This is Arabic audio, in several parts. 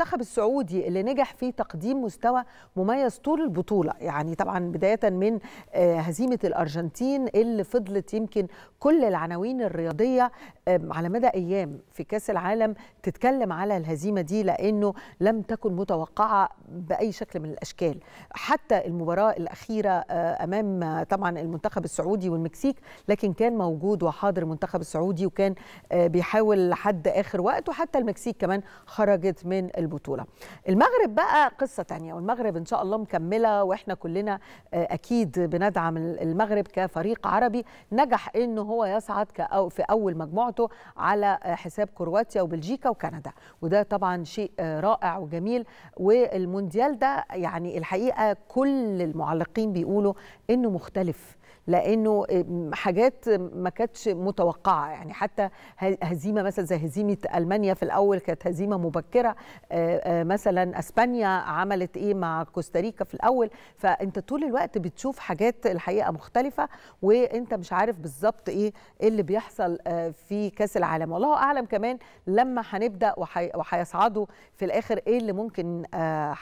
المنتخب السعودي اللي نجح في تقديم مستوى مميز طول البطوله يعني طبعا بدايه من آه، هزيمه الارجنتين اللي فضلت يمكن كل العناوين الرياضيه على مدى ايام في كاس العالم تتكلم على الهزيمه دي لانه لم تكن متوقعه باي شكل من الاشكال حتى المباراه الاخيره آه، امام طبعا المنتخب السعودي والمكسيك لكن كان موجود وحاضر المنتخب السعودي وكان آه، بيحاول لحد اخر وقت وحتى المكسيك كمان خرجت من البطوله المغرب بقى قصه تانية والمغرب ان شاء الله مكمله واحنا كلنا آه، اكيد بندعم المغرب كفريق عربي نجح ان هو يصعد في اول مجموعته على آه، حساب كرواتيا وبلجيكا وكندا وده طبعا شيء آه، رائع وجميل والمونديال ده يعني الحقيقه كل المعلقين بيقولوا انه مختلف لانه حاجات ما كانتش متوقعه يعني حتى هزيمه مثلا زي هزيمه المانيا في الاول كانت هزيمه مبكره آه، آه، مثلا اسبانيا عملت ايه مع كوستاريكا في الاول فانت طول الوقت بتشوف حاجات الحقيقه مختلفه وانت مش عارف بالظبط ايه اللي بيحصل آه، في كاس العالم والله اعلم كمان لما هنبدا وهيصعدوا في الاخر ايه اللي ممكن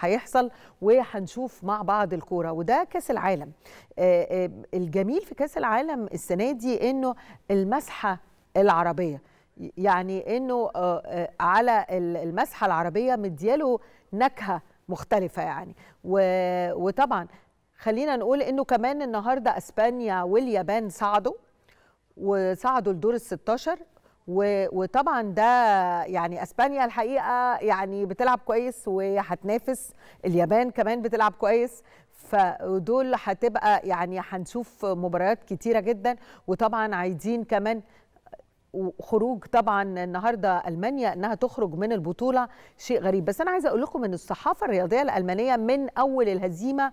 هيحصل وهنشوف مع بعض الكوره وده كاس العالم الج الجميل في كاس العالم السنه دي انه المسحه العربيه يعني انه آه، آه، على المسحه العربيه مدياله نكهه مختلفه يعني وطبعا خلينا نقول انه كمان النهارده اسبانيا واليابان صعدوا وصعدوا لدور ال 16 وطبعا ده يعني اسبانيا الحقيقه يعني بتلعب كويس وهتنافس اليابان كمان بتلعب كويس فدول هتبقى يعني هنشوف مباريات كتيره جدا وطبعا عايزين كمان وخروج طبعا النهارده المانيا انها تخرج من البطوله شيء غريب بس انا عايزه اقول لكم ان الصحافه الرياضيه الالمانيه من اول الهزيمه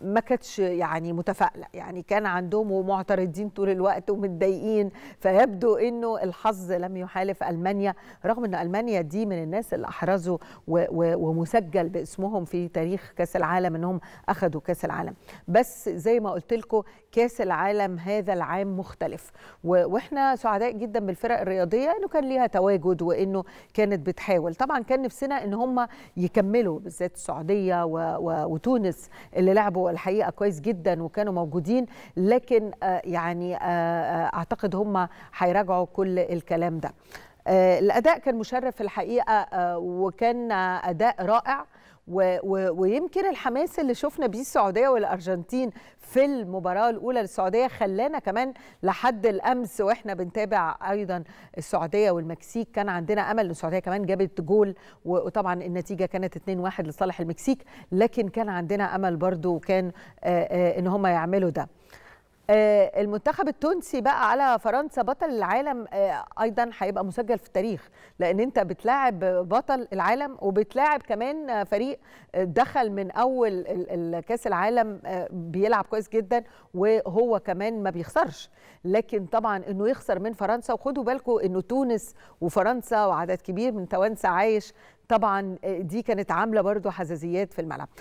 ما كانتش يعني متفائله يعني كان عندهم ومعترضين طول الوقت ومتضايقين فيبدو انه الحظ لم يحالف المانيا رغم ان المانيا دي من الناس اللي احرزوا ومسجل باسمهم في تاريخ كاس العالم انهم اخذوا كاس العالم بس زي ما قلت لكم كاس العالم هذا العام مختلف واحنا سعداء جدا بالفرق الرياضيه انه كان ليها تواجد وانه كانت بتحاول طبعا كان نفسنا ان هم يكملوا بالذات السعوديه وتونس اللي لعبوا الحقيقه كويس جدا وكانوا موجودين لكن آه، يعني آه، آه، اعتقد هم هيراجعوا كل الكلام ده الاداء كان مشرف الحقيقه وكان اداء رائع و و ويمكن الحماس اللي شفنا بيه السعوديه والارجنتين في المباراه الاولى للسعوديه خلانا كمان لحد الامس واحنا بنتابع ايضا السعوديه والمكسيك كان عندنا امل ان السعوديه كمان جابت جول وطبعا النتيجه كانت 2-1 لصالح المكسيك لكن كان عندنا امل برضو وكان ان هم يعملوا ده آه، المنتخب التونسي بقى على فرنسا بطل العالم آه، ايضا هيبقى مسجل في التاريخ لان انت بتلاعب بطل العالم وبتلاعب كمان فريق دخل من اول كاس العالم آه، بيلعب كويس جدا وهو كمان ما بيخسرش لكن طبعا انه يخسر من فرنسا وخدوا بالكم انه تونس وفرنسا وعدد كبير من توانسه عايش طبعا دي كانت عامله برضو حزازيات في الملعب